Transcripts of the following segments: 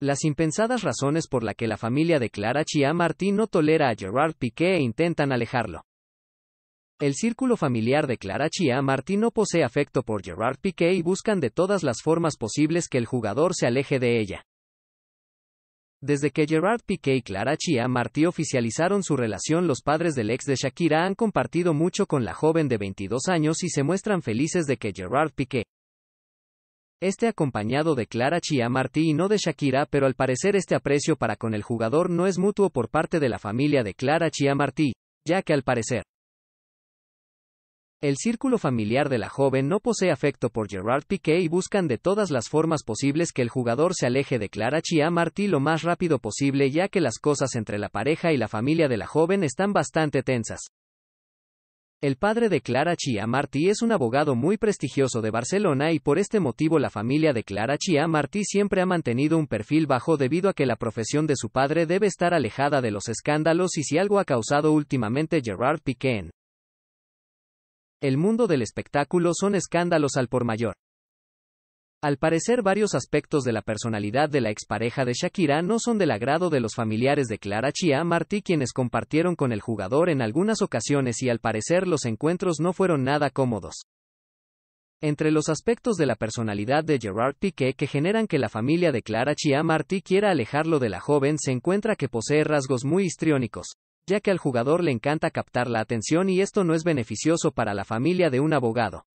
Las impensadas razones por la que la familia de Clara Chia Martí no tolera a Gerard Piqué e intentan alejarlo. El círculo familiar de Clara Chia Martí no posee afecto por Gerard Piqué y buscan de todas las formas posibles que el jugador se aleje de ella. Desde que Gerard Piqué y Clara Chia Martí oficializaron su relación, los padres del ex de Shakira han compartido mucho con la joven de 22 años y se muestran felices de que Gerard Piqué este acompañado de Clara Martí y no de Shakira, pero al parecer este aprecio para con el jugador no es mutuo por parte de la familia de Clara Chia Martí, ya que al parecer el círculo familiar de la joven no posee afecto por Gerard Piqué y buscan de todas las formas posibles que el jugador se aleje de Clara Chia Martí lo más rápido posible ya que las cosas entre la pareja y la familia de la joven están bastante tensas. El padre de Clara Chia Martí es un abogado muy prestigioso de Barcelona y por este motivo la familia de Clara Chia Martí siempre ha mantenido un perfil bajo debido a que la profesión de su padre debe estar alejada de los escándalos y si algo ha causado últimamente Gerard Piqué. El mundo del espectáculo son escándalos al por mayor. Al parecer varios aspectos de la personalidad de la expareja de Shakira no son del agrado de los familiares de Clara Chia Martí quienes compartieron con el jugador en algunas ocasiones y al parecer los encuentros no fueron nada cómodos. Entre los aspectos de la personalidad de Gerard Piqué que generan que la familia de Clara Chia Martí quiera alejarlo de la joven se encuentra que posee rasgos muy histriónicos, ya que al jugador le encanta captar la atención y esto no es beneficioso para la familia de un abogado.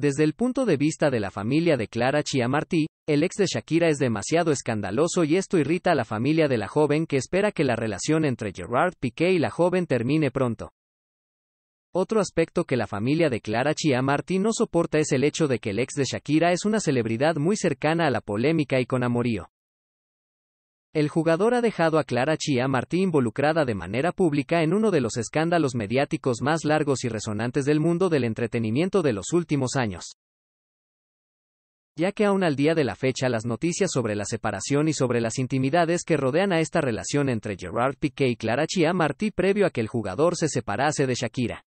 Desde el punto de vista de la familia de Clara Martí, el ex de Shakira es demasiado escandaloso y esto irrita a la familia de la joven que espera que la relación entre Gerard Piqué y la joven termine pronto. Otro aspecto que la familia de Clara Martí no soporta es el hecho de que el ex de Shakira es una celebridad muy cercana a la polémica y con amorío. El jugador ha dejado a Clara Chia Martí involucrada de manera pública en uno de los escándalos mediáticos más largos y resonantes del mundo del entretenimiento de los últimos años. Ya que aún al día de la fecha las noticias sobre la separación y sobre las intimidades que rodean a esta relación entre Gerard Piqué y Clara Chia Martí previo a que el jugador se separase de Shakira.